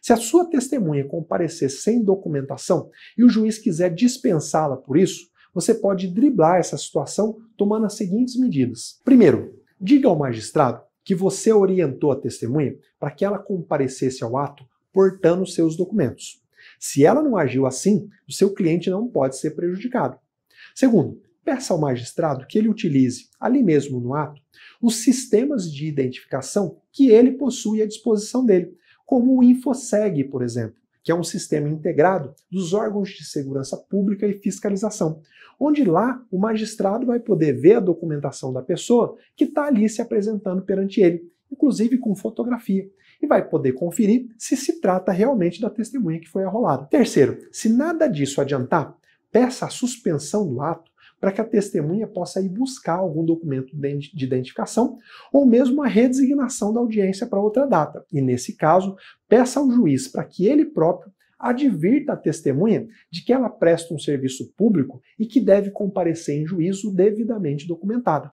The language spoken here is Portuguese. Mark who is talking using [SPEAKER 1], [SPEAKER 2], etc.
[SPEAKER 1] Se a sua testemunha comparecer sem documentação e o juiz quiser dispensá-la por isso, você pode driblar essa situação tomando as seguintes medidas. Primeiro, diga ao magistrado que você orientou a testemunha para que ela comparecesse ao ato portando seus documentos. Se ela não agiu assim, o seu cliente não pode ser prejudicado. Segundo, peça ao magistrado que ele utilize, ali mesmo no ato, os sistemas de identificação que ele possui à disposição dele, como o InfoSeg, por exemplo, que é um sistema integrado dos órgãos de segurança pública e fiscalização, onde lá o magistrado vai poder ver a documentação da pessoa que está ali se apresentando perante ele, inclusive com fotografia, e vai poder conferir se se trata realmente da testemunha que foi arrolada. Terceiro, se nada disso adiantar, peça a suspensão do ato para que a testemunha possa ir buscar algum documento de identificação ou mesmo a redesignação da audiência para outra data. E nesse caso, peça ao juiz para que ele próprio advirta a testemunha de que ela presta um serviço público e que deve comparecer em juízo devidamente documentada.